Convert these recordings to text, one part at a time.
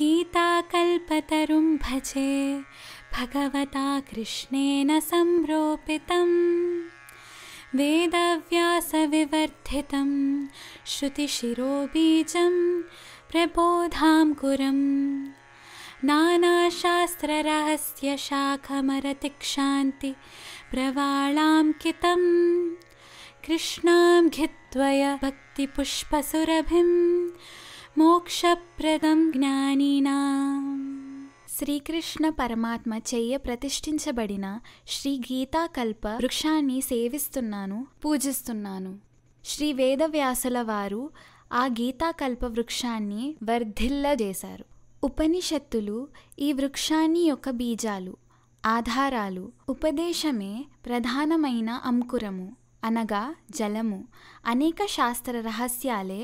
गीता कल्पतरुं भजे भगवता कृष्णेन संरोपितं वेदव्यासविवर्धितं श्रुतिशिरोबीजं बीजं प्रबोधां प्रवालां नानाशास्त्ररहस्यशाखमरतिक्षान्तिप्रवालाङ्कितं कृष्णां घित्वय भक्तिपुष्पसुरभिम् మోక్షప్రదం జ్ఞానినా శ్రీకృష్ణ పరమాత్మ చెయ్య ప్రతిష్ఠించబడిన శ్రీ గీతాకల్ప వృక్షాన్ని సేవిస్తున్నాను పూజిస్తున్నాను శ్రీ వేదవ్యాసుల వారు ఆ గీతాకల్ప వృక్షాన్ని వర్ధిల్ల చేశారు ఉపనిషత్తులు ఈ వృక్షాన్ని యొక్క బీజాలు ఆధారాలు ఉపదేశమే ప్రధానమైన అంకురము అనగా జలము అనేక శాస్త్ర రహస్యాలే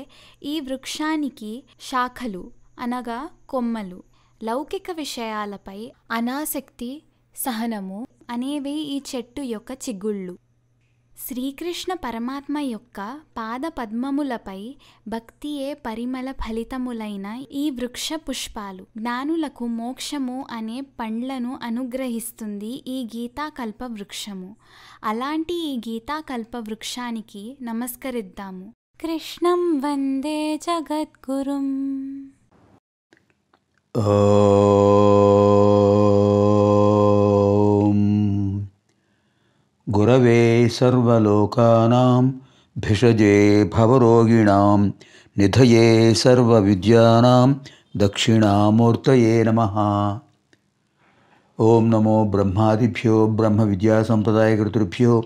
ఈ వృక్షానికి శాఖలు అనగా కొమ్మలు లౌకిక విషయాలపై అనాసక్తి సహనము అనేవి ఈ చెట్టు యొక్క చిగుళ్ళు శ్రీకృష్ణ పరమాత్మ యొక్క పాద పద్మములపై భక్తియే పరిమళ ఫలితములైన ఈ వృక్ష పుష్పాలు జ్ఞానులకు మోక్షము అనే పండ్లను అనుగ్రహిస్తుంది ఈ గీతాకల్ప వృక్షము అలాంటి ఈ గీతాకల్ప వృక్షానికి నమస్కరిద్దాము కృష్ణం వందే జగద్గురుం गुरवे सर्वलोकानां भिषजे भवरोगिण निधये सर्वविद्यानां दक्षिणामूर्तये नम ओं नमो ब्रह्मादिभ्यो ब्रह्म विद्या संप्रदाय कर्तृभ्यो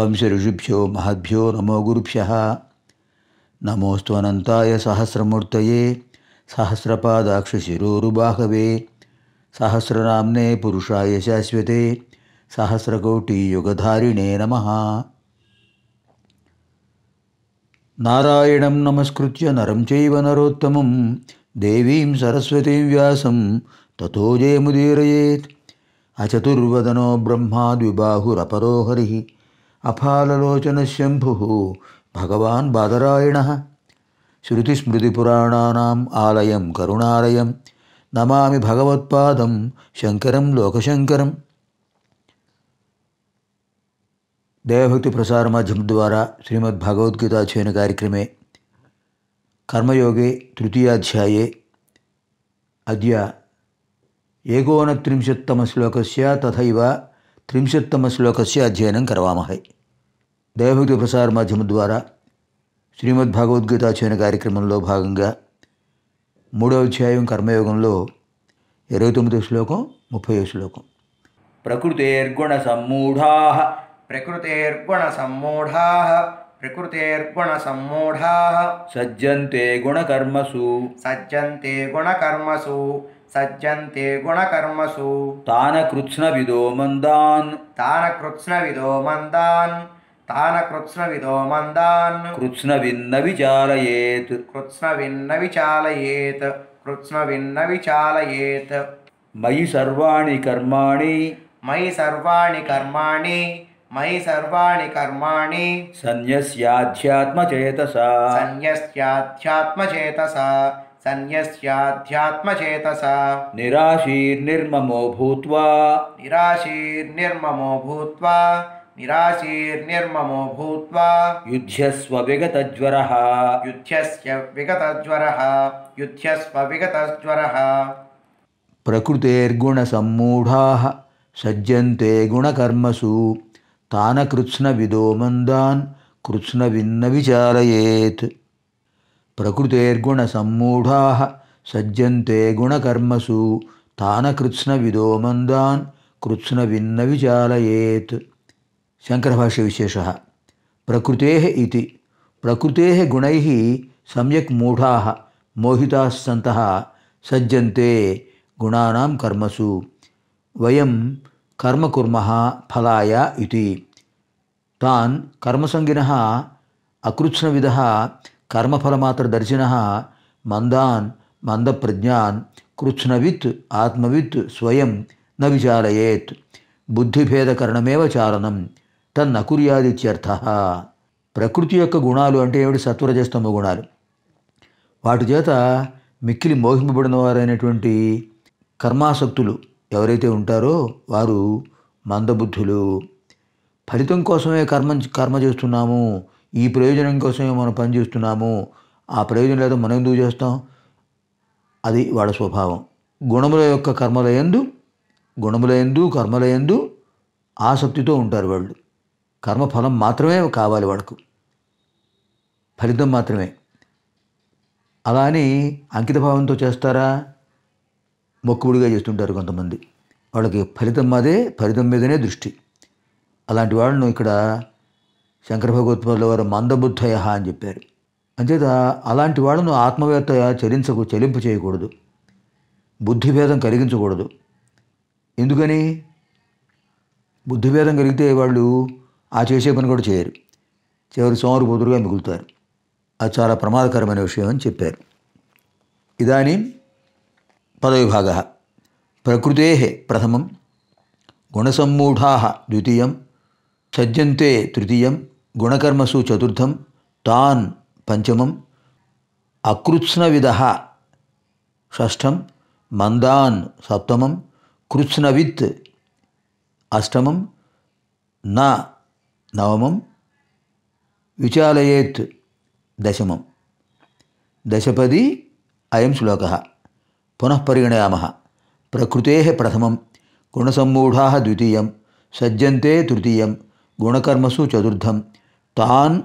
वंश ऋषिभ्यो महद्यो नमो गुरुभ्य नमोस्तनताय सहस्रमूर्त सहस्रपादाक्ष शिरोरुबाहवे सहस्रनामने पुरुषाय शाश्वते సహస్రకోటి యుగధారిణే నమ నారాయణం నమస్కృత్య నరం చైవ నరోత్తమం దేవీం సరస్వతీం వ్యాసం తతో జయముదీరయేత్ అచతుర్వదనో బ్రహ్మాద్విబాహురపరోహరి అఫాలలోచన శంభు భగవాన్ బాదరాయణ శృతిస్మృతిపురాణానాం ఆలయం కరుణాలయం నమామి భగవత్పాదం శంకరం లోకశంకరం దేవభక్తి ప్రసార మాధ్యమం ద్వారా శ్రీమద్ భగవద్గీత అధ్యయన కార్యక్రమే కర్మయోగే తృతీయాధ్యాయే అద్య ఏకోనత్రింశత్తమ ఏకోనత్రింశత్తమశ్లోకస్య తథైవ త్రింశత్తమ త్రింశత్తమశ్లోకస్య అధ్యయనం కరవామహే దేవభక్తి ప్రసార మాధ్యమం ద్వారా శ్రీమద్ భగవద్గీత అధ్యయన కార్యక్రమంలో భాగంగా మూడవ అధ్యాయం కర్మయోగంలో ఇరవై తొమ్మిదో శ్లోకం ముప్పై శ్లోకం ప్రకృతేర్గుణ సమ్మూఢా प्रकृतेर्गुणसम्मूढाः प्रकृतेर्गुणसम्मूढाः सज्जन्ते गुणकर्मसु सज्जन्ते गुणकर्मसु सज्जन्ते गुणकर्मसु तानकृत्स्नविदो मन्दान् तानकृत्स्नविदो मन्दान् तानकृत्स्नविदो मन्दान् कृत्स्नविन्न विचालयेत् कृत्स्नविन्न विचालयेत् कृत्स्नविन्न विचालयेत् मयि सर्वाणि कर्माणि मयि सर्वाणि कर्माणि मयि सर्वाणि कर्माणि सन्न्यस्याध्यात्मचेतसा सन्न्यस्याध्यात्मचेतसा सन्न्यस्याध्यात्मचेतसा निराशीर्निर्ममो भूत्वा निराशीर्निर्ममो भूत्वा निराशीर्निर्ममो भूत्वा युध्यस्व विगतज्वरः युध्यस्य विगतज्वरः युध्यस्व विगतज्वरः प्रकृतेर्गुणसम्मूढाः सज्जन्ते गुणकर्मसु తాన కృత్స్న విదోమందాన్ కృత్స్న విన్న విచారయేత్ ప్రకృతేర్గుణ సమ్మూఢా సజ్జంతే గుణకర్మసు తాన కృత్స్న విదోమందాన్ కృత్స్న విన్న విచారయేత్ శంకరభాష్య విశేష ప్రకృతే ఇది ప్రకృతే గుణై సమ్యక్ మూఢా మోహితాస్సంత సజ్జంతే గుణానాం కర్మసు వయం కర్మ కుర్మ ఫలాయ ఇది తాన్ కర్మసంగిన కర్మఫలమాత్ర దర్శిన మందాన్ మందప్రజ్ఞాన్ కృత్స్నవిత్ ఆత్మవిత్ స్వయం న విచారయేత్ బుద్ధిభేదకరణమేవ చాలనం తన్నకుర్యాదిత్యర్థ ప్రకృతి యొక్క గుణాలు అంటే ఏమిటి సత్వరజస్తమ గుణాలు వాటి చేత మిక్కిలి మోహింపబడిన వారైనటువంటి కర్మాసక్తులు ఎవరైతే ఉంటారో వారు మందబుద్ధులు ఫలితం కోసమే కర్మ కర్మ చేస్తున్నాము ఈ ప్రయోజనం కోసమే మనం పని చేస్తున్నాము ఆ ప్రయోజనం లేదా మనం ఎందుకు చేస్తాం అది వాడ స్వభావం గుణముల యొక్క కర్మల ఎందు గుణముల ఎందు కర్మల ఎందు ఆసక్తితో ఉంటారు వాళ్ళు కర్మఫలం మాత్రమే కావాలి వాడుకు ఫలితం మాత్రమే అలా అని అంకితభావంతో చేస్తారా మొక్కుబుడిగా చేస్తుంటారు కొంతమంది వాళ్ళకి ఫలితం అదే ఫలితం మీదనే దృష్టి అలాంటి వాళ్ళను ఇక్కడ శంకర భగవత్పాదుల వారు మందబుద్ధయ అని చెప్పారు అంచేత అలాంటి వాళ్ళను ఆత్మవేత్త చరించకు చెలింపు చేయకూడదు బుద్ధిభేదం కలిగించకూడదు ఎందుకని బుద్ధిభేదం కలిగితే వాళ్ళు ఆ చేసే పని కూడా చేయరు చివరి సోమరు బుధురుగా మిగులుతారు అది చాలా ప్రమాదకరమైన విషయం అని చెప్పారు ఇదానీ पदविभागः प्रकृतेः प्रथमं गुणसम्मूढाः द्वितीयं सज्जन्ते तृतीयं गुणकर्मसु चतुर्थं तान् पञ्चमम् अकृत्स्नविदः షష్ఠం మందాన్ సప్తమం కృత్స్నవిత్ అష్టమం నా నవమం విచాలయేత్ దశమం దశపది అయం శ్లోక పునఃపరిగణయామ ప్రకృతే ప్రథమం గుణసమ్మూఢా ద్వితీయం సజ్జంతే తృతీయం గుణకర్మసు చతుర్థం తాన్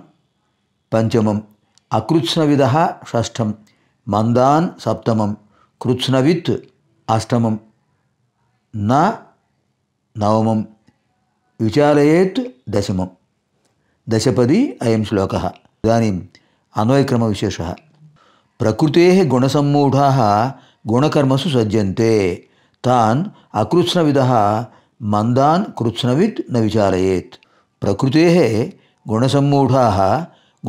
పంచమం అకృత్స్నవిద షష్టం మందాన్ సప్తమం కృత్స్నవిత్ అష్టమం నా నవమం విచాలయేత్ దశమం దశపది అయం శ్లోక ఇదానీ అన్వయక్రమవిశేష ప్రకృతే గుణసమ్మూఢా గుణకర్మసు సజ్జంతే తాన్ అకృత్స్నవిద మందాన్ కృత్స్నవిత్ న విచారయేత్ ప్రకృతే గుణసమ్మూఢా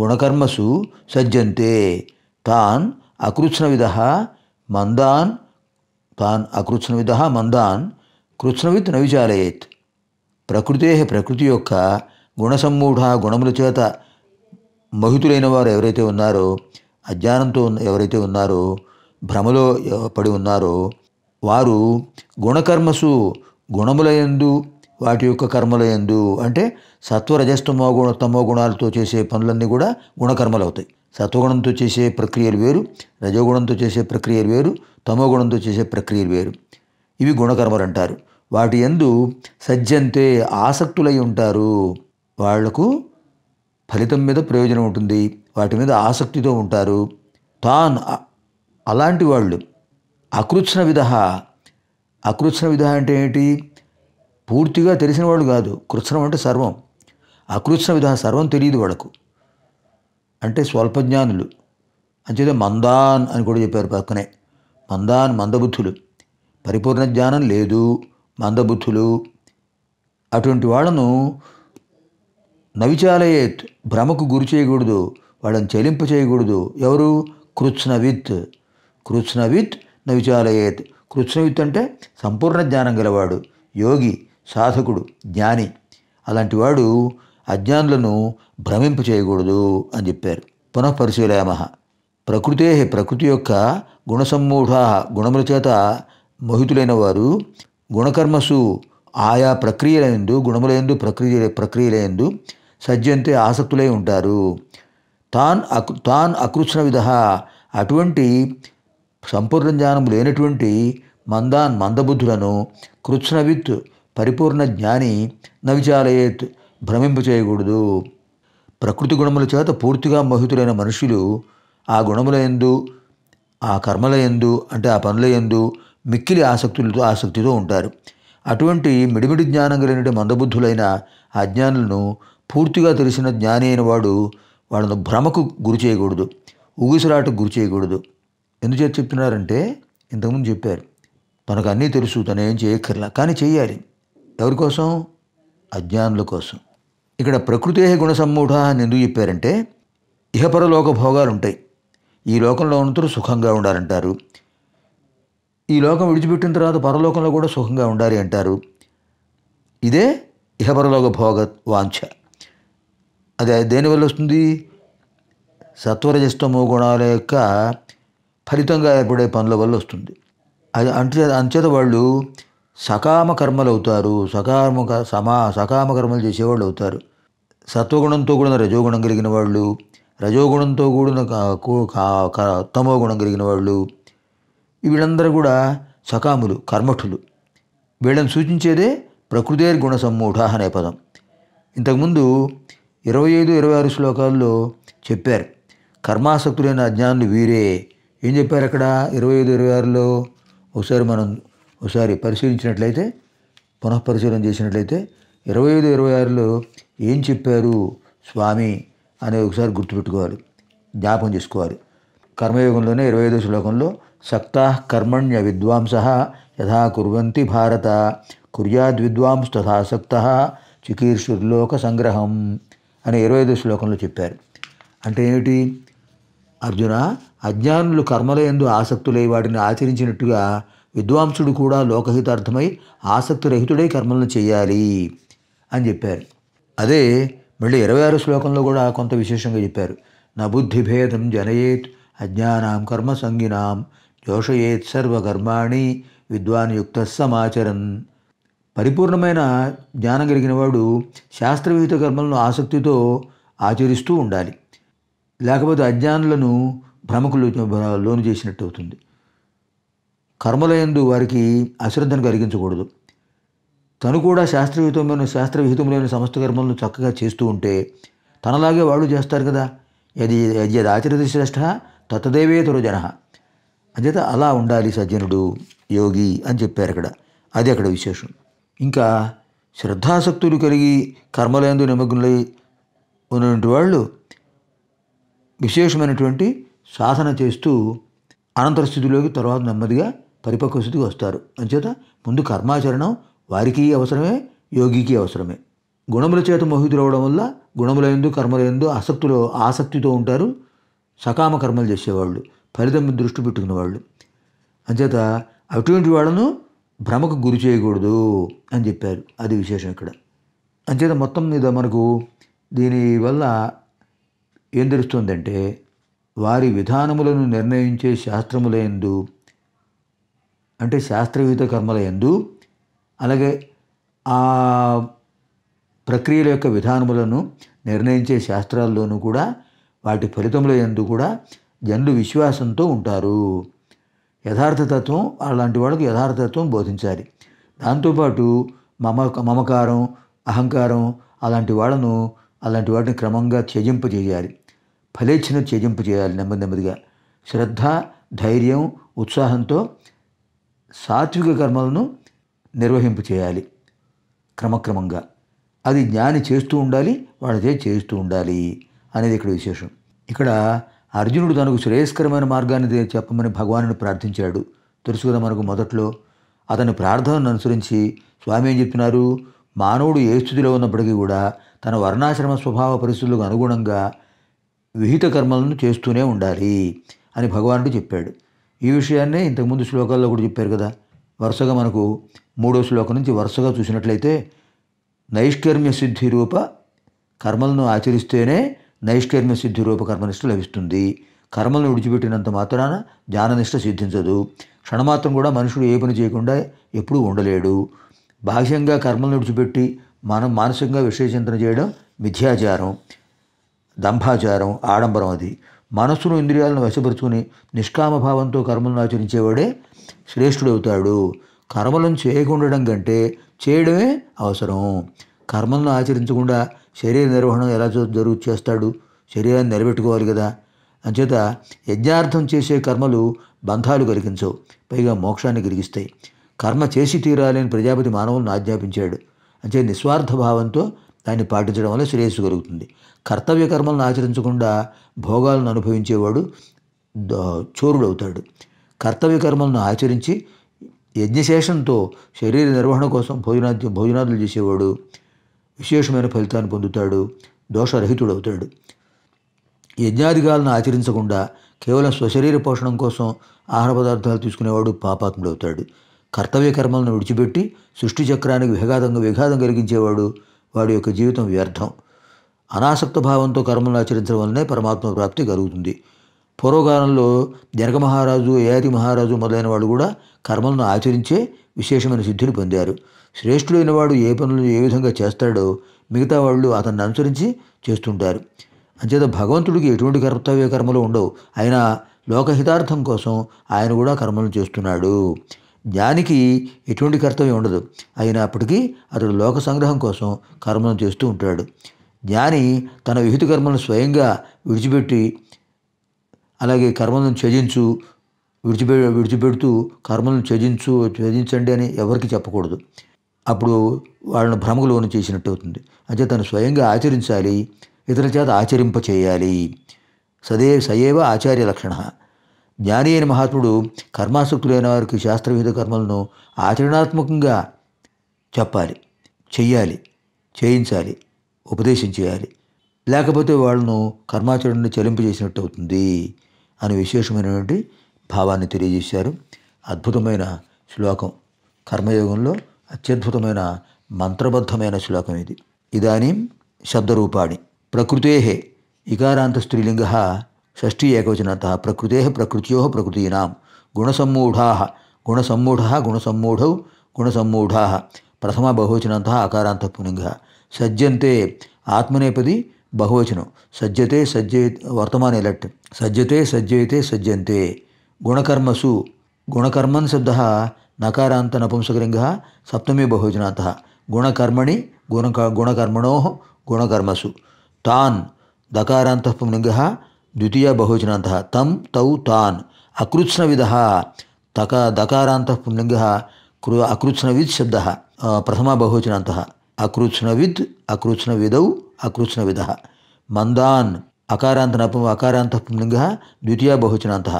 గుణకర్మసు సజ్జంతే తాన్ అకృత్స్నవిద మందాన్ తాన్ అకృత్స్నవిద మందాన్ కృత్స్నవిత్ న విచారయేత్ ప్రకృతే ప్రకృతి యొక్క గుణసమ్మూఢ గుణముల చేత మహితులైన వారు ఎవరైతే ఉన్నారో అజ్ఞానంతో ఎవరైతే ఉన్నారో భ్రమలో పడి ఉన్నారో వారు గుణకర్మసు గుణములయందు వాటి యొక్క కర్మలయందు అంటే సత్వరజస్తమో గుణ తమో గుణాలతో చేసే పనులన్నీ కూడా గుణకర్మలు అవుతాయి సత్వగుణంతో చేసే ప్రక్రియలు వేరు రజోగుణంతో చేసే ప్రక్రియలు వేరు తమో గుణంతో చేసే ప్రక్రియలు వేరు ఇవి గుణకర్మలు అంటారు వాటి ఎందు సజ్జంతే ఆసక్తులై ఉంటారు వాళ్లకు ఫలితం మీద ప్రయోజనం ఉంటుంది వాటి మీద ఆసక్తితో ఉంటారు తాన్ అలాంటి వాళ్ళు అకృత్సన విధ అకృత్సన విధ అంటే ఏంటి పూర్తిగా తెలిసిన వాళ్ళు కాదు కృత్సనం అంటే సర్వం అకృత్సన విధ సర్వం తెలియదు వాళ్ళకు అంటే స్వల్పజ్ఞానులు అంచేతే మందాన్ అని కూడా చెప్పారు పక్కనే మందాన్ మందబుద్ధులు పరిపూర్ణ జ్ఞానం లేదు మందబుద్ధులు అటువంటి వాళ్ళను నవిచాలయేత్ భ్రమకు గురి చేయకూడదు వాళ్ళని చెలింప చేయకూడదు ఎవరు కృత్స్నవిత్ కృష్ణవిత్ నవిచాలయేత్ కృష్ణవిత్ అంటే సంపూర్ణ జ్ఞానం గలవాడు యోగి సాధకుడు జ్ఞాని అలాంటి వాడు అజ్ఞానులను భ్రమింప చేయకూడదు అని చెప్పారు పునఃపరిశీలయామ ప్రకృతే ప్రకృతి యొక్క గుణసమ్మూఢా గుణముల చేత మోహితులైన వారు గుణకర్మసు ఆయా ప్రక్రియలందు గుణములందు ప్రక్రియ ప్రక్రియలందు సజ్జంతే ఆసక్తులై ఉంటారు తాన్ అకృ తాన్ అకృష్ణ విధ అటువంటి సంపూర్ణ జ్ఞానం లేనటువంటి మందాన్ మందబుద్ధులను కృత్స్నవిత్ పరిపూర్ణ జ్ఞాని నవిచాలయేత్ భ్రమింప చేయకూడదు ప్రకృతి గుణముల చేత పూర్తిగా మోహితులైన మనుషులు ఆ గుణముల ఎందు ఆ కర్మల ఎందు అంటే ఆ పనుల ఎందు మిక్కిలి ఆసక్తులతో ఆసక్తితో ఉంటారు అటువంటి మిడిమిడి జ్ఞానం కలిగిన మందబుద్ధులైన ఆ జ్ఞానులను పూర్తిగా తెలిసిన జ్ఞాని అయిన వాడు వాళ్ళను భ్రమకు గురి చేయకూడదు ఊగిసలాటకు గురి చేయకూడదు ఎందుచేత చెప్తున్నారంటే ఇంతకుముందు చెప్పారు మనకు అన్నీ తెలుసు తను ఏం చేయక్కర్లా కానీ చేయాలి ఎవరి కోసం అజ్ఞానుల కోసం ఇక్కడ ప్రకృతే గుణ సమ్మూఢ అని ఎందుకు చెప్పారంటే ఇహపరలోక భోగాలు ఉంటాయి ఈ లోకంలో ఉన్నతరు సుఖంగా ఉండాలంటారు ఈ లోకం విడిచిపెట్టిన తర్వాత పరలోకంలో కూడా సుఖంగా ఉండాలి అంటారు ఇదే ఇహపరలోక భోగ వాంఛ అది దేనివల్ల వస్తుంది సత్వరజస్తమో గుణాల యొక్క ఫలితంగా ఏర్పడే పనుల వల్ల వస్తుంది అది అంటే అంచేత వాళ్ళు సకామ కర్మలు అవుతారు సకామ సమా సకామ కర్మలు చేసేవాళ్ళు అవుతారు సత్వగుణంతో కూడిన రజోగుణం కలిగిన వాళ్ళు రజోగుణంతో కూడిన తమో గుణం కలిగిన వాళ్ళు వీళ్ళందరూ కూడా సకాములు కర్మఠులు వీళ్ళని సూచించేదే ప్రకృతేర్ గుణ సమ్మూఢ అనే పదం ఇంతకుముందు ఇరవై ఐదు ఇరవై ఆరు శ్లోకాల్లో చెప్పారు కర్మాసక్తులైన అజ్ఞానులు వీరే ఏం చెప్పారు అక్కడ ఇరవై ఐదు ఇరవై ఆరులో ఒకసారి మనం ఒకసారి పరిశీలించినట్లయితే పునఃపరిశీలన చేసినట్లయితే ఇరవై ఐదు ఇరవై ఆరులో ఏం చెప్పారు స్వామి అనేది ఒకసారి గుర్తుపెట్టుకోవాలి జ్ఞాపం చేసుకోవాలి కర్మయోగంలోనే ఇరవై ఐదో శ్లోకంలో సక్త కర్మణ్య విద్వాంస యథా కుర్వంతి భారత కుర్యాద్ విద్వాంస్ తథా సక్త చికీర్షుర్లోక సంగ్రహం అనే ఇరవై ఐదో శ్లోకంలో చెప్పారు అంటే ఏమిటి అర్జున అజ్ఞానులు కర్మలయందు ఆసక్తులై వాటిని ఆచరించినట్టుగా విద్వాంసుడు కూడా లోకహితార్థమై ఆసక్తి రహితుడై కర్మలను చేయాలి అని చెప్పారు అదే మళ్ళీ ఇరవై ఆరు శ్లోకంలో కూడా కొంత విశేషంగా చెప్పారు నా భేదం జనయేత్ అజ్ఞానాం కర్మ సంగినాం జోషయేత్ సర్వకర్మాణి విద్వాన్ యుక్త సమాచరన్ పరిపూర్ణమైన జ్ఞానం కలిగిన వాడు శాస్త్రవిహిత కర్మలను ఆసక్తితో ఆచరిస్తూ ఉండాలి లేకపోతే అజ్ఞానులను భ్రమకులు లోను చేసినట్టు అవుతుంది కర్మలయందు వారికి అశ్రద్ధను కలిగించకూడదు తను కూడా శాస్త్ర శాస్త్రవిహితములైన సమస్త కర్మలను చక్కగా చేస్తూ ఉంటే తనలాగే వాళ్ళు చేస్తారు కదా యది యది ఆచరిత శ్రేష్ఠ తత్తదేవేతుడు జన అంచేత అలా ఉండాలి సజ్జనుడు యోగి అని చెప్పారు ఇక్కడ అది అక్కడ విశేషం ఇంకా శ్రద్ధాసక్తులు కలిగి కర్మలందు నిమగ్నులై ఉన్నటువంటి వాళ్ళు విశేషమైనటువంటి సాధన చేస్తూ అనంతర స్థితిలోకి తర్వాత నెమ్మదిగా పరిపక్వ స్థితికి వస్తారు అంచేత ముందు కర్మాచరణం వారికి అవసరమే యోగికి అవసరమే గుణముల చేత మోహితులవడం వల్ల గుణముల ఎందు కర్మల ఎందు ఆసక్తులు ఆసక్తితో ఉంటారు సకామ కర్మలు చేసేవాళ్ళు ఫలితం దృష్టి పెట్టుకున్న వాళ్ళు అంచేత అటువంటి వాళ్ళను భ్రమకు గురి చేయకూడదు అని చెప్పారు అది విశేషం ఇక్కడ అంచేత మొత్తం మీద మనకు దీనివల్ల ఏం తెలుస్తుందంటే వారి విధానములను నిర్ణయించే శాస్త్రములందు అంటే శాస్త్రయుత కర్మల ఎందు అలాగే ఆ ప్రక్రియల యొక్క విధానములను నిర్ణయించే శాస్త్రాల్లోనూ కూడా వాటి ఫలితముల ఎందు కూడా జనులు విశ్వాసంతో ఉంటారు యథార్థతత్వం అలాంటి వాళ్ళకు యథార్థతత్వం బోధించాలి దాంతోపాటు మమ మమకారం అహంకారం అలాంటి వాళ్ళను అలాంటి వాటిని క్రమంగా త్యజింపజేయాలి ఫలేచ్ఛను త్యజింపు చేయాలి నెమ్మది నెమ్మదిగా శ్రద్ధ ధైర్యం ఉత్సాహంతో సాత్విక కర్మలను నిర్వహింపు చేయాలి క్రమక్రమంగా అది జ్ఞాని చేస్తూ ఉండాలి వాళ్ళదే చేస్తూ ఉండాలి అనేది ఇక్కడ విశేషం ఇక్కడ అర్జునుడు తనకు శ్రేయస్కరమైన మార్గాన్ని చెప్పమని భగవాను ప్రార్థించాడు తెలుసు కదా మనకు మొదట్లో అతని ప్రార్థనను అనుసరించి స్వామి ఏం చెప్తున్నారు మానవుడు ఏ స్థితిలో ఉన్నప్పటికీ కూడా తన వర్ణాశ్రమ స్వభావ పరిస్థితులకు అనుగుణంగా విహిత కర్మలను చేస్తూనే ఉండాలి అని భగవానుడు చెప్పాడు ఈ విషయాన్నే ఇంతకుముందు శ్లోకాల్లో కూడా చెప్పారు కదా వరుసగా మనకు మూడో శ్లోకం నుంచి వరుసగా చూసినట్లయితే నైష్కర్మ్య సిద్ధి రూప కర్మలను ఆచరిస్తేనే నైష్కర్మ్య సిద్ధి రూప కర్మనిష్ట లభిస్తుంది కర్మలను విడిచిపెట్టినంత మాత్రాన జ్ఞాననిష్ట సిద్ధించదు క్షణమాత్రం కూడా మనుషుడు ఏ పని చేయకుండా ఎప్పుడూ ఉండలేడు బాహ్యంగా కర్మలను విడిచిపెట్టి మనం మానసికంగా విశ్వచింతన చేయడం మిథ్యాచారం దంభాచారం ఆడంబరం అది మనస్సును ఇంద్రియాలను వశపరుచుకుని నిష్కామభావంతో కర్మలను ఆచరించేవాడే శ్రేష్ఠుడవుతాడు కర్మలను చేయకుండడం కంటే చేయడమే అవసరం కర్మలను ఆచరించకుండా శరీర నిర్వహణ ఎలా జరుగు చేస్తాడు శరీరాన్ని నిలబెట్టుకోవాలి కదా అంచేత యజ్ఞార్థం చేసే కర్మలు బంధాలు కలిగించవు పైగా మోక్షాన్ని కలిగిస్తాయి కర్మ చేసి తీరాలని ప్రజాపతి మానవులను ఆజ్ఞాపించాడు అంచే నిస్వార్థ భావంతో దాన్ని పాటించడం వల్ల శ్రేయస్సు కలుగుతుంది కర్తవ్య కర్మలను ఆచరించకుండా భోగాలను అనుభవించేవాడు చోరుడవుతాడు కర్తవ్య కర్మలను ఆచరించి యజ్ఞశేషంతో శరీర నిర్వహణ కోసం భోజనా భోజనాదులు చేసేవాడు విశేషమైన ఫలితాన్ని పొందుతాడు దోషరహితుడవుతాడు యజ్ఞాదిగాలను ఆచరించకుండా కేవలం స్వశరీర పోషణం కోసం ఆహార పదార్థాలు తీసుకునేవాడు పాపాత్ముడవుతాడు కర్తవ్య కర్మలను విడిచిపెట్టి సృష్టి చక్రానికి విఘాతంగా విఘాతం కలిగించేవాడు వాడి యొక్క జీవితం వ్యర్థం అనాసక్త భావంతో కర్మలను ఆచరించడం వల్లనే పరమాత్మ ప్రాప్తి కలుగుతుంది పూర్వకాలంలో జనక మహారాజు ఏయాతి మహారాజు మొదలైన వాడు కూడా కర్మలను ఆచరించే విశేషమైన సిద్ధిని పొందారు శ్రేష్ఠుడైన వాడు ఏ పనులు ఏ విధంగా చేస్తాడో మిగతా వాళ్ళు అతన్ని అనుసరించి చేస్తుంటారు అంచేత భగవంతుడికి ఎటువంటి కర్తవ్య కర్మలు ఉండవు అయినా లోకహితార్థం కోసం ఆయన కూడా కర్మలు చేస్తున్నాడు జ్ఞానికి ఎటువంటి కర్తవ్యం ఉండదు అయినప్పటికీ అతడు లోక సంగ్రహం కోసం కర్మను చేస్తూ ఉంటాడు జ్ఞాని తన విహిత కర్మను స్వయంగా విడిచిపెట్టి అలాగే కర్మలను త్యజించు విడిచిపె విడిచిపెడుతూ కర్మలను త్యజించు త్యజించండి అని ఎవరికి చెప్పకూడదు అప్పుడు వాళ్ళని భ్రమలోని చేసినట్టు అవుతుంది అంటే తను స్వయంగా ఆచరించాలి ఇతరుల చేత ఆచరింప చేయాలి సదే సయేవ ఆచార్య లక్షణ జ్ఞాని అయిన మహాత్ముడు కర్మాసక్తులైన వారికి శాస్త్రవిధ కర్మలను ఆచరణాత్మకంగా చెప్పాలి చెయ్యాలి చేయించాలి ఉపదేశం చేయాలి లేకపోతే వాళ్ళను కర్మాచరణను చేసినట్టు అవుతుంది అని విశేషమైనటువంటి భావాన్ని తెలియజేశారు అద్భుతమైన శ్లోకం కర్మయోగంలో అత్యద్భుతమైన మంత్రబద్ధమైన శ్లోకం ఇది ఇదానీ శబ్దరూపాణి ప్రకృతే ఇకారాంత స్త్రీలింగ షష్ఠీ ఏకవచనత ప్రకృతే ప్రకృత్యో ప్రకృతీనాం గుణసమ్మూఢా గుణసమ్మూఢ గుణసమ్మూఢ గుణసమ్మూఢా ప్రథమ బహువచనంత అకారాంత పునింగ సజ్జంతే ఆత్మనేపది బహువచనం సజ్జతే సజ్జ వర్తమాన ఎలట్ సజ్జతే సజ్జయితే సజ్జంతే గుణకర్మసు గుణకర్మన్ శబ్ద నకారాంత నపుంసకలింగ సప్తమీ బహువచనాంత గుణకర్మణి గుణ గుణకర్మణో గుణకర్మసు తాన్ దకారాంత పునింగ द्वितीय बहुवचन तम तौ ता अकृत्सन विध तक दकारात पुंग अकृत्सनविद शब्द प्रथम बहुवचन अकृत्सनविद अकृत्सनविद अकृत्सनविद मंदा अकारात नप अकारात पुंग द्वितीय बहुवचन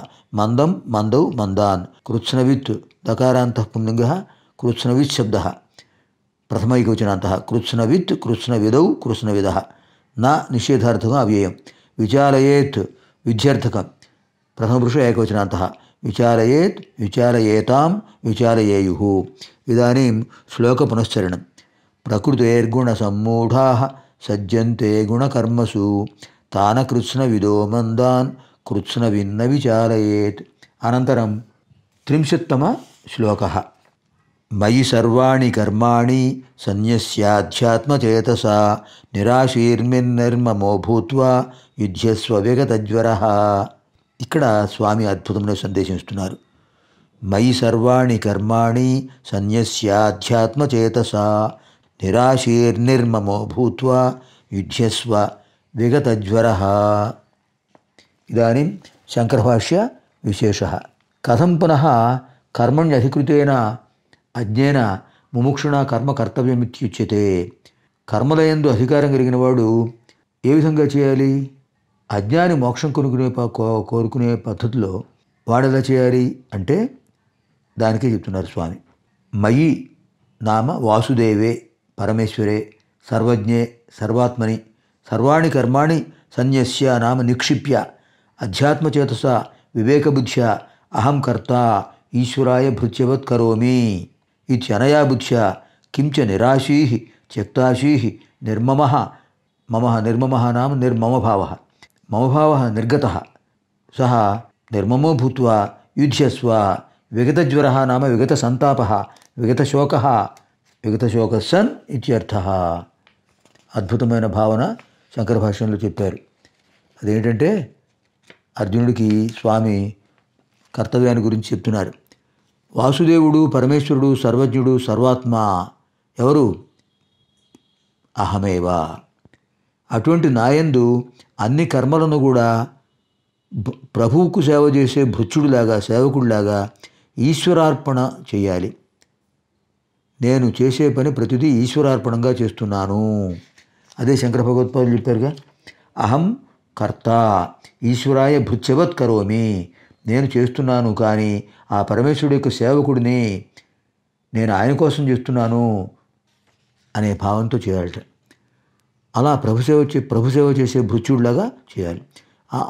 मंदम मंदौ मंदा कृत्सनविथ दकारात पुंग कृत्सनविद शब्द प्रथम वचना कृत्सनविथ कृत्सनविद कृत्सनविद न निषेधार्थक अव्यय విచారయేత్ ప్రథమ ప్రథమపురుష ఏకవచనాంత విచారయేత్ విచారయేతాం విచారయేయు ఇదానీ శ్లోక పునశ్చరణం ప్రకృతేర్గుణ సమ్మూఢా సజ్జంతే గుణకర్మసు తాన కృత్స్న విదో మందాన్ కృత్స్న విన్న విచారయేత్ అనంతరం త్రింశత్తమ శ్లోక మయి సర్వాణి కర్మాణి సన్యస్యాధ్యాత్మచేతస నిరాశీర్మిర్నిర్మమో భూత్వా యుద్ధస్వ విగతజ్వర ఇక్కడ స్వామి అద్భుతమైన సందేశిస్తున్నారు మయి సర్వాణి కర్మాణి సన్యస్యాధ్యాత్మచేతస నిరాశీర్నిర్మమో భూత్వా యుద్ధస్వ విగతజ్వర ఇదానీం శంకరభాష్య విశేష కథం పునః కర్మణ్యధికృతేన అజ్ఞేన ముముక్షుణ కర్మ కర్తవ్యమిత్యుచ్యతే కర్మలయందు అధికారం కలిగిన వాడు ఏ విధంగా చేయాలి అజ్ఞాని మోక్షం కొనుక్కునే కోరుకునే పద్ధతిలో వాడెలా చేయాలి అంటే దానికే చెప్తున్నారు స్వామి మయి నామ వాసుదేవే పరమేశ్వరే సర్వజ్ఞే సర్వాత్మని సర్వాణి కర్మాణి సన్యస్య నామ నిక్షిప్య అధ్యాత్మచేతస వివేకబుద్ధ్య అహం కర్త ఈశ్వరాయ భృత్యవత్ ఇది అనయాబుత్స్య కించ నిరాశీ త్యక్తాశీ నిర్మమ మమ నిర్మమ నామ నిర్మమభావ మమభావ నిర్గత సహ నిర్మమో భూత యుధ్యస్వ విగతజ్వర నామ విగతసంతాప విగతశోక విగతశోక సన్ ఇత్యర్థ అద్భుతమైన భావన శంకర భాష్యంలో చెప్పారు అదేంటంటే అర్జునుడికి స్వామి కర్తవ్యాన్ని గురించి చెప్తున్నారు వాసుదేవుడు పరమేశ్వరుడు సర్వజ్ఞుడు సర్వాత్మ ఎవరు అహమేవ అటువంటి నాయందు అన్ని కర్మలను కూడా ప్రభువుకు సేవ చేసే భృత్యుడిలాగా సేవకుడిలాగా ఈశ్వరార్పణ చేయాలి నేను చేసే పని ప్రతిదీ ఈశ్వరార్పణంగా చేస్తున్నాను అదే శంకర భగవత్పాదులు చెప్పారుగా అహం కర్త ఈశ్వరాయ భృత్యవత్ కరోమి నేను చేస్తున్నాను కానీ ఆ పరమేశ్వరుడు యొక్క సేవకుడిని నేను ఆయన కోసం చేస్తున్నాను అనే భావంతో చేయాలట అలా ప్రభుసేవ చే ప్రభుసేవ చేసే భృత్యుడిలాగా చేయాలి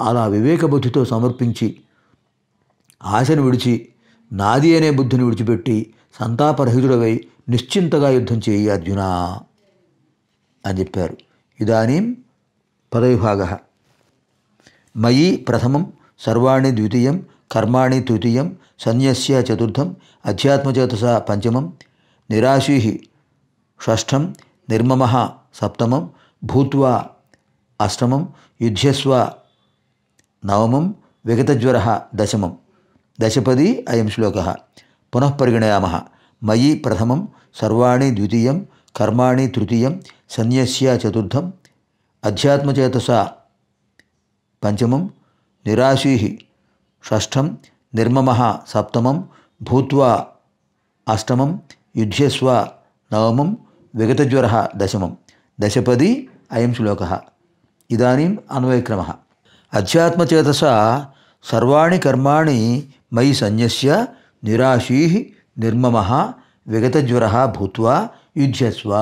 అలా వివేక బుద్ధితో సమర్పించి ఆశను విడిచి నాది అనే బుద్ధిని విడిచిపెట్టి సంతాపరహితుడవై నిశ్చింతగా యుద్ధం చేయి అర్జున అని చెప్పారు ఇదానీ పదవిభాగ మయి ప్రథమం సర్వాణి ద్వితీయం కర్మాణి తృతీయం సన్యస్య చతుర్థం అధ్యాత్మచేతస పంచమం నిరాశీ షష్టం నిర్మమ సప్తమం భూత్వా అష్టమం యుధ్యస్వ నవమం విగతజ్వర దశమం దశపది అయం శ్లోక పునఃపరిగణయామ మయి ప్రథమం సర్వాణి ద్వితీయం కర్మాణి తృతీయం సన్యస్య చతుర్థం అధ్యాత్మచేతస పంచమం నిరాశీ షష్ఠం నిర్మమ సప్తమం భూత్వా అష్టమం యుధ్యస్వ నవమం విగతజ్వర దశమం దశపది అయం శ్లోక ఇదానీం అన్వయక్రమ అధ్యాత్మచేతస సర్వాణి కర్మాణి మయి సన్యస్య నిరాశీ నిర్మమ విగతజ్వర భూత్వా యుధ్యస్వ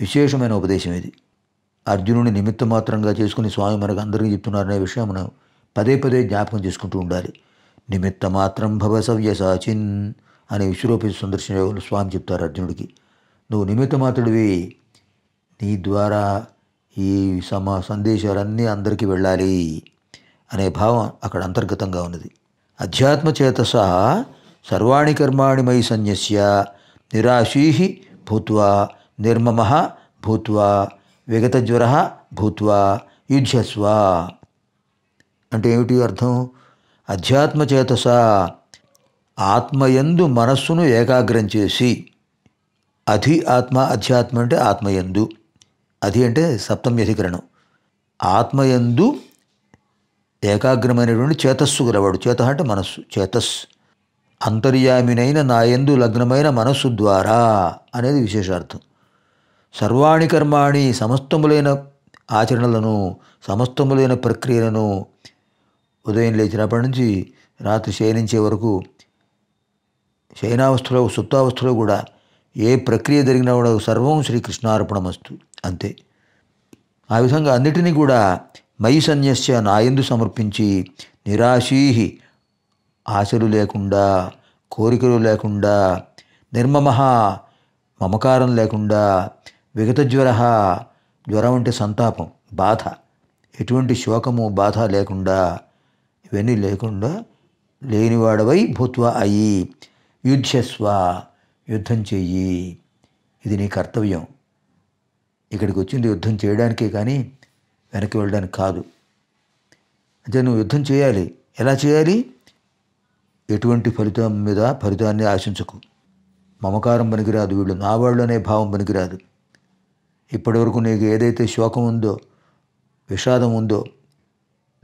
విశేషమైన ఉపదేశం ఇది అర్జునుని నిమిత్త మాత్రంగా చేసుకుని స్వామి మనకు అందరికీ చెప్తున్నారనే విషయం మనం పదే పదే జ్ఞాపకం చేసుకుంటూ ఉండాలి నిమిత్త మాత్రం భవ సవ్య సాచిన్ అని విశ్వరూప సందర్శన స్వామి చెప్తారు అర్జునుడికి నువ్వు నిమిత్త మాత్రుడివి నీ ద్వారా ఈ సమా సందేశాలన్నీ అందరికీ వెళ్ళాలి అనే భావం అక్కడ అంతర్గతంగా ఉన్నది అధ్యాత్మచేత సహా సర్వాణి కర్మాణి మై సన్యస్య నిరాశీ భూత్వా నిర్మమ భూత్వా విగతజ్వర భూత్వా యుధ్యస్వ అంటే ఏమిటి అర్థం అధ్యాత్మచేతస ఆత్మయందు మనస్సును ఏకాగ్రం చేసి అధి ఆత్మ అధ్యాత్మ అంటే ఆత్మయందు అధి అంటే సప్తమ్యధికరణం ఆత్మయందు ఏకాగ్రమైనటువంటి చేతస్సు గలవాడు చేత అంటే మనస్సు చేతస్ అంతర్యామినైన నాయందు లగ్నమైన మనస్సు ద్వారా అనేది విశేషార్థం సర్వాణి కర్మాణి సమస్తములైన ఆచరణలను సమస్తములైన ప్రక్రియలను ఉదయం లేచినప్పటి నుంచి రాత్రి శయనించే వరకు శయనావస్థలో సుప్తావస్థలో కూడా ఏ ప్రక్రియ జరిగినా కూడా సర్వం శ్రీకృష్ణార్పణమస్తు అంతే ఆ విధంగా అన్నిటినీ కూడా మై సన్యస్య నాయందు సమర్పించి నిరాశీహి ఆశలు లేకుండా కోరికలు లేకుండా నిర్మమహ మమకారం లేకుండా విగత జ్వర జ్వరం అంటే సంతాపం బాధ ఎటువంటి శోకము బాధ లేకుండా ఇవన్నీ లేకుండా లేనివాడవై భూత్వ అయి యుద్ధస్వ యుద్ధం చెయ్యి ఇది నీ కర్తవ్యం ఇక్కడికి వచ్చింది యుద్ధం చేయడానికే కానీ వెనక్కి వెళ్ళడానికి కాదు అంటే నువ్వు యుద్ధం చేయాలి ఎలా చేయాలి ఎటువంటి ఫలితం మీద ఫలితాన్ని ఆశించకు మమకారం పనికిరాదు వీళ్ళు నా వాళ్ళు అనే భావం పనికిరాదు ఇప్పటివరకు నీకు ఏదైతే శోకం ఉందో విషాదం ఉందో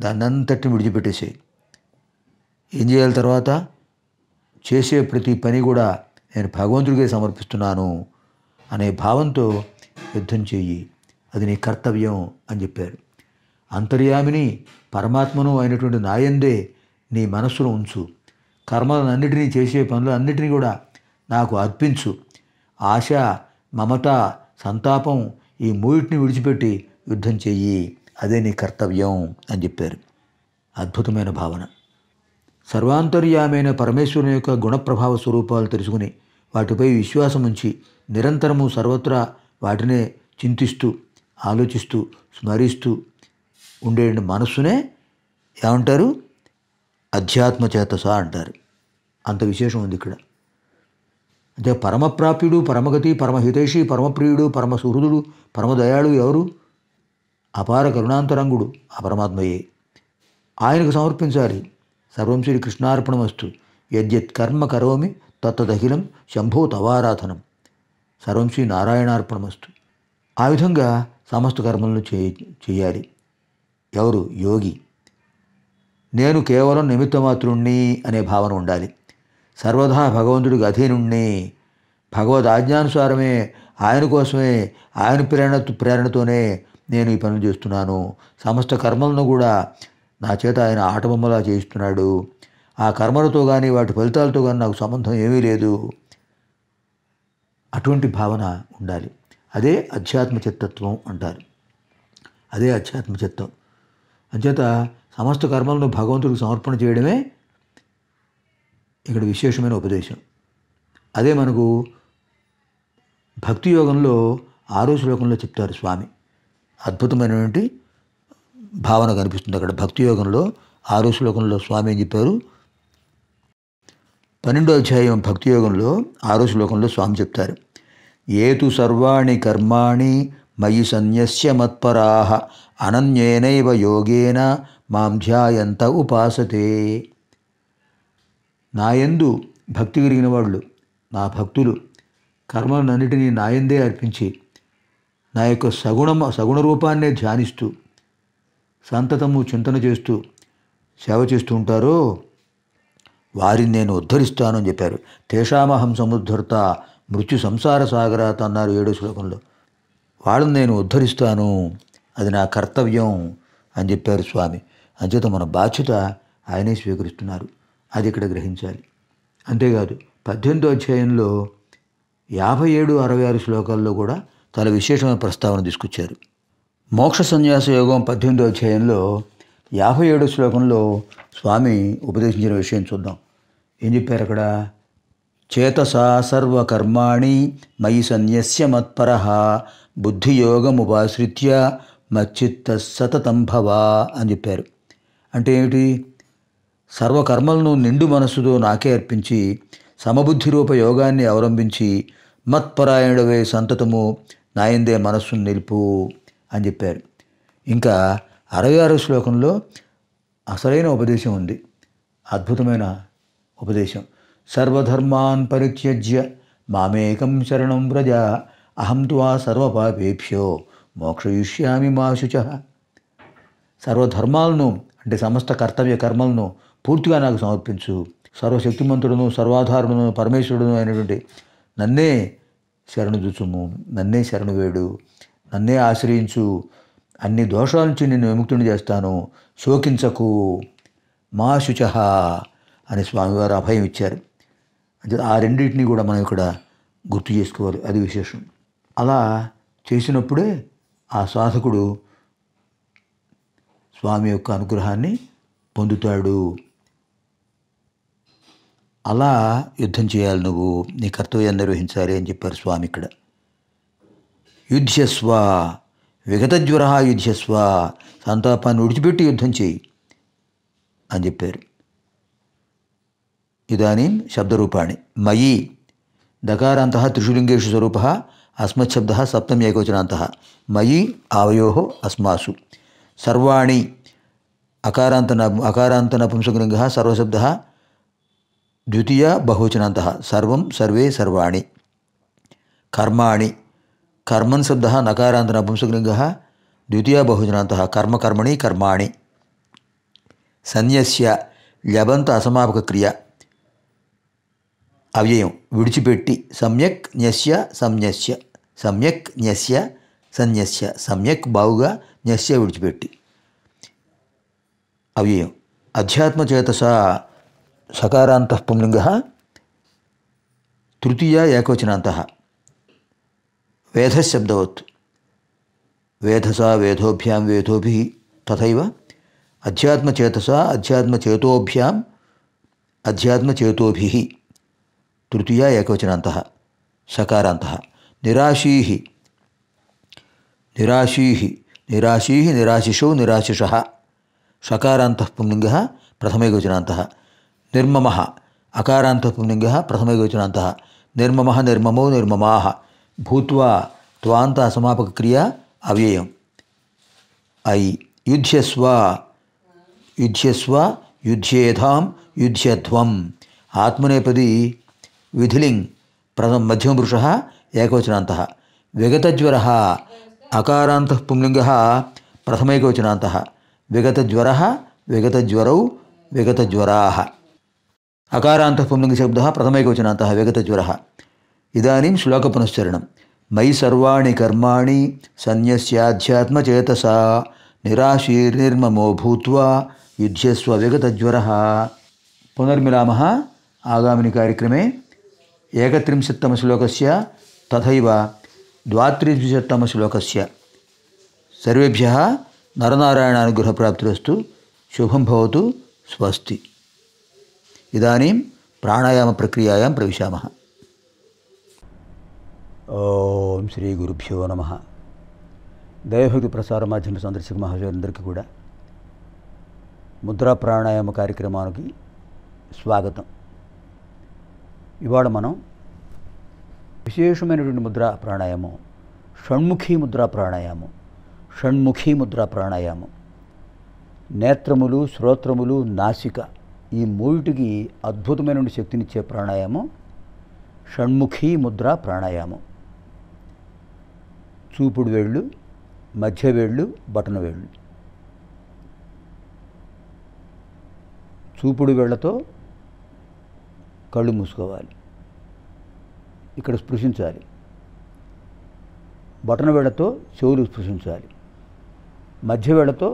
దాన్నంతటిని విడిచిపెట్టేసేయి ఏం చేయాలి తర్వాత చేసే ప్రతి పని కూడా నేను భగవంతుడికే సమర్పిస్తున్నాను అనే భావంతో యుద్ధం చెయ్యి అది నీ కర్తవ్యం అని చెప్పారు అంతర్యామిని పరమాత్మను అయినటువంటి నాయందే నీ మనస్సును ఉంచు కర్మలన్నిటినీ చేసే పనులన్నిటినీ కూడా నాకు అర్పించు ఆశ మమత సంతాపం ఈ మూడిటిని విడిచిపెట్టి యుద్ధం చెయ్యి అదే నీ కర్తవ్యం అని చెప్పారు అద్భుతమైన భావన సర్వాంతర్యామైన పరమేశ్వరుని యొక్క గుణప్రభావ స్వరూపాలు తెలుసుకుని వాటిపై విశ్వాసం ఉంచి నిరంతరము సర్వత్రా వాటినే చింతిస్తూ ఆలోచిస్తూ స్మరిస్తూ ఉండే మనస్సునే ఏమంటారు అధ్యాత్మచేతస అంటారు అంత విశేషం ఉంది ఇక్కడ అంటే పరమప్రాప్యుడు పరమగతి పరమహితేషి పరమప్రియుడు పరమసుహృదుడు పరమదయాళు ఎవరు అపార కరుణాంతరంగుడు ఆ పరమాత్మయే ఆయనకు సమర్పించాలి సర్వం శ్రీ కృష్ణార్పణమస్తు యద్యత్ కర్మ కరోమి తత్తదఖిలం శంభో తవారాధనం సర్వం శ్రీ నారాయణార్పణమస్తు ఆ విధంగా సమస్త కర్మలను చేయ చేయాలి ఎవరు యోగి నేను కేవలం నిమిత్తమాత్రుణ్ణి అనే భావన ఉండాలి సర్వదా భగవంతుడికి అధీనుణ్ణి భగవద్ ఆజ్ఞానుసారమే ఆయన కోసమే ఆయన ప్రేరణ ప్రేరణతోనే నేను ఈ పనులు చేస్తున్నాను సమస్త కర్మలను కూడా నా చేత ఆయన ఆటబొమ్మలా చేయిస్తున్నాడు ఆ కర్మలతో కానీ వాటి ఫలితాలతో కానీ నాకు సంబంధం ఏమీ లేదు అటువంటి భావన ఉండాలి అదే అధ్యాత్మ చిత్తత్వం అంటారు అదే అధ్యాత్మ చిత్తం అంచేత సమస్త కర్మలను భగవంతుడికి సమర్పణ చేయడమే ఇక్కడ విశేషమైన ఉపదేశం అదే మనకు భక్తి యోగంలో ఆరో శ్లోకంలో చెప్తారు స్వామి అద్భుతమైనటువంటి భావన కనిపిస్తుంది అక్కడ భక్తి యోగంలో ఆరో శ్లోకంలో స్వామి ఏం చెప్పారు పన్నెండో అధ్యాయం భక్తి యోగంలో ఆరో శ్లోకంలో స్వామి చెప్తారు ఏతు సర్వాణి కర్మాణి మయి సన్యస్య మత్పరాహ అనన్యేనైవ యోగేన మాంధ్యాయంత ధ్యాయంత ఉపాసతే నాయందు భక్తి కలిగిన వాళ్ళు నా భక్తులు కర్మలన్నిటినీ నాయందే అర్పించి నా యొక్క సగుణ సగుణ రూపాన్నే ధ్యానిస్తూ సంతతము చింతన చేస్తూ సేవ చేస్తూ ఉంటారో వారిని నేను ఉద్ధరిస్తానని చెప్పారు తేషామహం సముద్ధర్త మృత్యు సంసార సాగరాత అన్నారు ఏడో శ్లోకంలో వాళ్ళని నేను ఉద్ధరిస్తాను అది నా కర్తవ్యం అని చెప్పారు స్వామి అంచేత మన బాధ్యత ఆయనే స్వీకరిస్తున్నారు అది ఇక్కడ గ్రహించాలి అంతేకాదు పద్దెనిమిదో అధ్యాయంలో యాభై ఏడు అరవై ఆరు శ్లోకాల్లో కూడా చాలా విశేషమైన ప్రస్తావన తీసుకొచ్చారు మోక్ష సన్యాస యోగం పద్దెనిమిదో అధ్యాయంలో యాభై ఏడో శ్లోకంలో స్వామి ఉపదేశించిన విషయం చూద్దాం ఏం చెప్పారు అక్కడ చేతసా సర్వకర్మాణి మయి సన్యస్య మత్పర ఉపాశ్రిత్య మచ్చిత్త సతతంభవా అని చెప్పారు అంటే ఏమిటి సర్వకర్మలను నిండు మనస్సుతో నాకే అర్పించి సమబుద్ధి రూప యోగాన్ని అవలంబించి మత్పరాయణుడవే సంతతము నాయందే మనస్సును నిలుపు అని చెప్పారు ఇంకా అరవై ఆరో శ్లోకంలో అసలైన ఉపదేశం ఉంది అద్భుతమైన ఉపదేశం సర్వధర్మాన్ పరిత్యజ్య మామేకం శరణం వ్రజ అహం త్వా సర్వపాపేభ్యో మోక్షయిష్యామి శుచ సర్వధర్మాలను అంటే సమస్త కర్తవ్య కర్మలను పూర్తిగా నాకు సమర్పించు సర్వశక్తిమంతుడును సర్వాధారమును పరమేశ్వరుడును అయినటువంటి నన్నే శరణు శరణుజుచుము నన్నే శరణు వేడు నన్నే ఆశ్రయించు అన్ని దోషాల నుంచి నేను విముక్తుని చేస్తాను శోకించకు మా శుచహ అని స్వామివారు అభయం ఇచ్చారు అంటే ఆ రెండింటినీ కూడా మనం ఇక్కడ గుర్తు చేసుకోవాలి అది విశేషం అలా చేసినప్పుడే ఆ సాధకుడు స్వామి యొక్క అనుగ్రహాన్ని పొందుతాడు అలా యుద్ధం చేయాలి నువ్వు నీ కర్తవ్యం నిర్వహించాలి అని చెప్పారు స్వామి ఇక్కడ యుద్ధస్వ విగతజ్వర యుద్ధస్వ సంతాపాన్ని విడిచిపెట్టి యుద్ధం చేయి అని చెప్పారు ఇదానీ శబ్దరూపాణి మయి దకారాంత త్రిశులింగేషు స్వరూప అస్మశబ్ద సప్తమి ఏకవచనాంత మయి ఆవయో అస్మాసు సర్వాణి అకారాంత అకారాంత నపుంసకలింగ సర్వశబ్ద द्वितीय बहुवचनात सर्व सर्वे सर्वाणी कर्मा कर्म शब्द नकारांत नपुंसकलिंग द्वितीय बहुवचनात कर्म कर्मणि कर्मा सन्या ल्यबंत असमापक क्रिया अव्यय विड़चिपे सम्य न्यस्य सम्य सम्य न्यस्य सन्या सम्य बाहु न्यस्य विड़चिपे अव्यय अध्यात्मचेतसा सकारात पुंलिङ्गः तृतीया एकवचनान्तः वेधशब्दवत् वेधसा वेधोभ्यां तथा तथैव अध्यात्मचेतसा अध्यात्मचेतोभ्याम् अध्यात्मचेतोभिः तृतीया एकवचनान्तः निराशी निराशी निराशी निराशीः निराशिषो निराशिषः सकारान्तः पुंलिङ्गः प्रथमैकवचनान्तः ನಿರ್ಮಮಃ ಅಕಾರಾಂತ ಪುಂಲಿಂಗ ಪ್ರಥಮ ಯೋಚನಾಂತ ನಿರ್ಮಮಃ ನಿರ್ಮಮೋ ನಿರ್ಮಮಾಹ ಭೂತ್ವ ತ್ವಾಂತ ಸಮಾಪಕ ಕ್ರಿಯಾ ಅವ್ಯಯಂ ಐ ಯುಧ್ಯಸ್ವ ಯುಧ್ಯಸ್ವ ಯುಧ್ಯೇಧಾಂ ಯುಧ್ಯಧ್ವಂ ಆತ್ಮನೇಪದಿ ವಿಧಿಲಿಂಗ್ ಪ್ರಥಮ ಮಧ್ಯಮಪುರುಷ ಏಕವಚನಾಂತ ವಿಗತಜ್ವರ ಅಕಾರಾಂತ ಪುಂಲಿಂಗ ಪ್ರಥಮೈಕವಚನಾಂತ ವಿಗತಜ್ವರ ವಿಗತಜ್ವರೌ ವಿಗತಜ್ವರಾ అకారాంతః శబ్ద ప్రథమైకవచనాంత విగతజ్వర ఇదానీం శ్లోకపునశ్చరణం మయి సర్వాణి కర్మాణి సన్యస్యాధ్యాత్మచేతసా నిరాశీర్నిర్మమో భూత్వా యుధ్యస్వ విగతజ్వర పునర్మిలామ ఆగామిని కార్యక్రమే ఏకత్రింశత్తమ శ్లోకస్య తథైవ ద్వాత్రిశత్తమ శ్లోకస్య సర్వేభ్య నరనారాయణానుగ్రహ ప్రాప్తిరస్తు శుభం భవతు స్వస్తి ప్రాణాయామ ప్రాణాయామప్రక్రియాయాం ప్రవిశామ ఓం శ్రీ గురుభ్యో నమ దైవభక్తి ప్రసార మాధ్యమ సందర్శక మహాశివులందరికీ కూడా ముద్రా ప్రాణాయామ కార్యక్రమానికి స్వాగతం ఇవాళ మనం విశేషమైనటువంటి ముద్ర ప్రాణాయామం షణ్ముఖీ ముద్ర ప్రాణాయామం షణ్ముఖీ ముద్ర ప్రాణాయామం నేత్రములు శ్రోత్రములు నాసిక ఈ మూడిటికి అద్భుతమైన శక్తినిచ్చే ప్రాణాయామం షణ్ముఖీ ముద్ర ప్రాణాయామం చూపుడు వేళ్ళు మధ్య వేళ్ళు బటన వేళ్ళు చూపుడు వేళ్లతో కళ్ళు మూసుకోవాలి ఇక్కడ స్పృశించాలి బటన వేళ్లతో చెవులు స్పృశించాలి మధ్య వేళ్లతో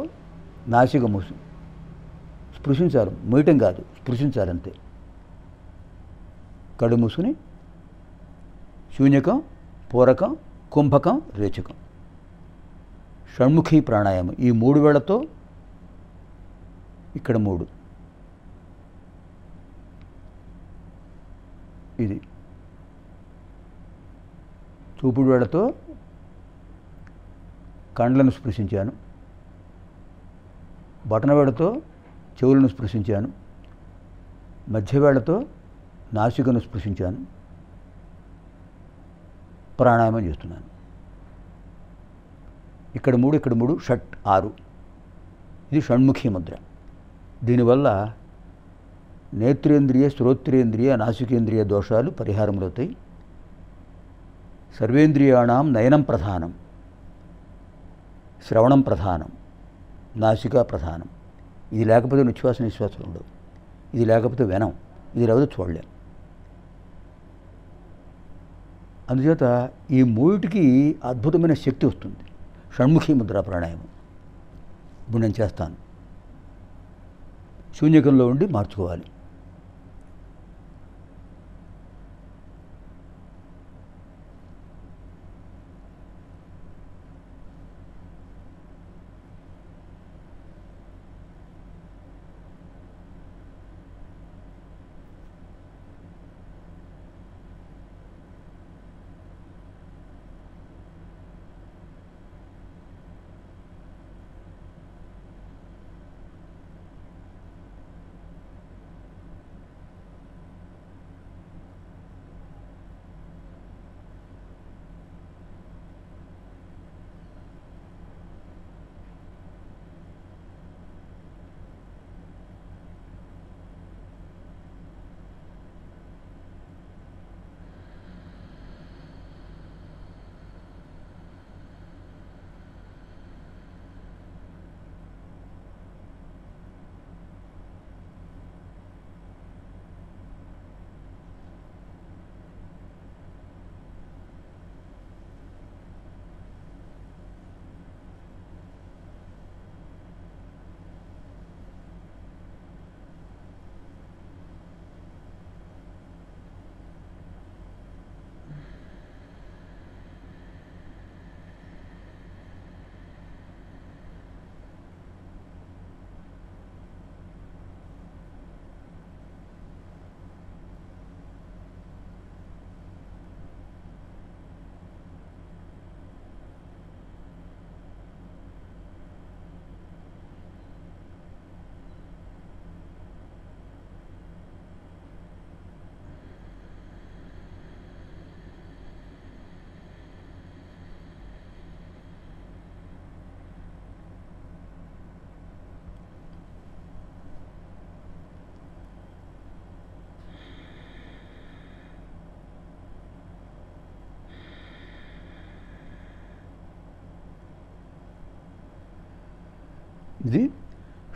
నాసిక మూసు స్పృశించారు మొయటం కాదు స్పృశించారంతే కడు మూసుకుని శూన్యకం పూరకం కుంభకం రేచకం షణ్ముఖి ప్రాణాయామం ఈ మూడు వేళతో ఇక్కడ మూడు ఇది చూపుడు వేళతో కండ్లను స్పృశించాను బటన వేడతో చెవులను స్పృశించాను మధ్యవేళతో నాసికను స్పృశించాను ప్రాణాయామం చేస్తున్నాను ఇక్కడ మూడు ఇక్కడ మూడు షట్ ఆరు ఇది షణ్ముఖి ముద్ర దీనివల్ల నేత్రేంద్రియ శ్రోత్రేంద్రియ నాసికేంద్రియ దోషాలు పరిహారములవుతాయి సర్వేంద్రియాణం నయనం ప్రధానం శ్రవణం ప్రధానం నాసిక ప్రధానం ఇది లేకపోతే నిశ్వాస నిశ్వాసం ఉండవు ఇది లేకపోతే వినం ఇది లేకపోతే చూడలేం అందుచేత ఈ మూటికి అద్భుతమైన శక్తి వస్తుంది షణ్ముఖీ ముద్ర ప్రాణాయామం ఇప్పుడు నేను చేస్తాను శూన్యకంలో ఉండి మార్చుకోవాలి ఇది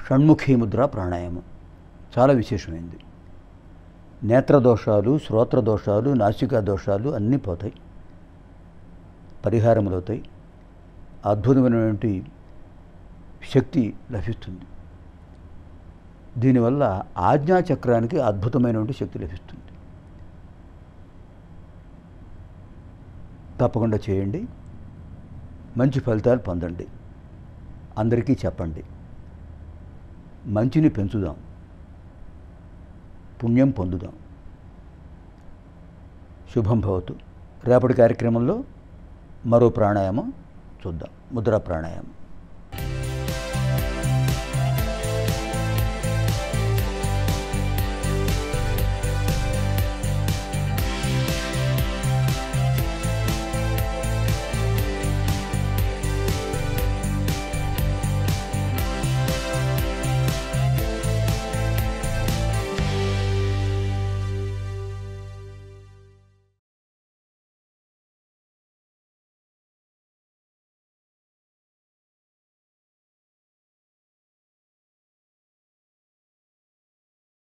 షణ్ముఖీ ముద్ర ప్రాణాయామం చాలా విశేషమైంది నేత్ర దోషాలు శ్రోత్ర దోషాలు నాసికా దోషాలు అన్నీ పోతాయి పరిహారములవుతాయి అద్భుతమైనటువంటి శక్తి లభిస్తుంది దీనివల్ల ఆజ్ఞాచక్రానికి అద్భుతమైనటువంటి శక్తి లభిస్తుంది తప్పకుండా చేయండి మంచి ఫలితాలు పొందండి అందరికీ చెప్పండి మంచిని పెంచుదాం పుణ్యం పొందుదాం శుభం భవతు రేపటి కార్యక్రమంలో మరో ప్రాణాయామం చూద్దాం ముద్ర ప్రాణాయామం